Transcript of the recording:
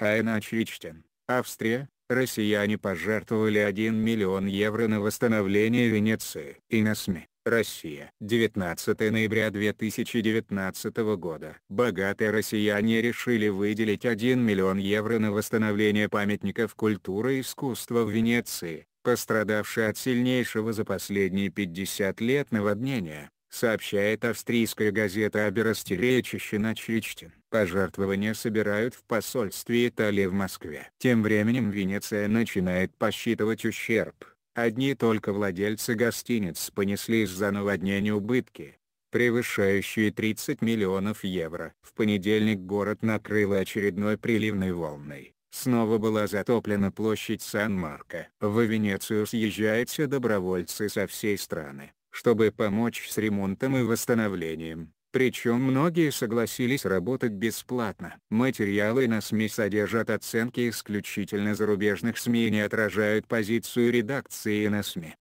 а иначе Ричтен, Австрия, россияне пожертвовали 1 миллион евро на восстановление Венеции. И на СМИ. Россия. 19 ноября 2019 года. Богатые россияне решили выделить 1 миллион евро на восстановление памятников культуры и искусства в Венеции, пострадавшей от сильнейшего за последние 50 лет наводнения, сообщает австрийская газета «Аберастеречище» на Чичтин. Пожертвования собирают в посольстве Италии в Москве. Тем временем Венеция начинает посчитывать ущерб. Одни только владельцы гостиниц понесли из-за наводнения убытки, превышающие 30 миллионов евро. В понедельник город накрыло очередной приливной волной. Снова была затоплена площадь Сан-Марко. В Венецию съезжаются добровольцы со всей страны, чтобы помочь с ремонтом и восстановлением. Причем многие согласились работать бесплатно. Материалы на СМИ содержат оценки исключительно зарубежных СМИ и не отражают позицию редакции на СМИ.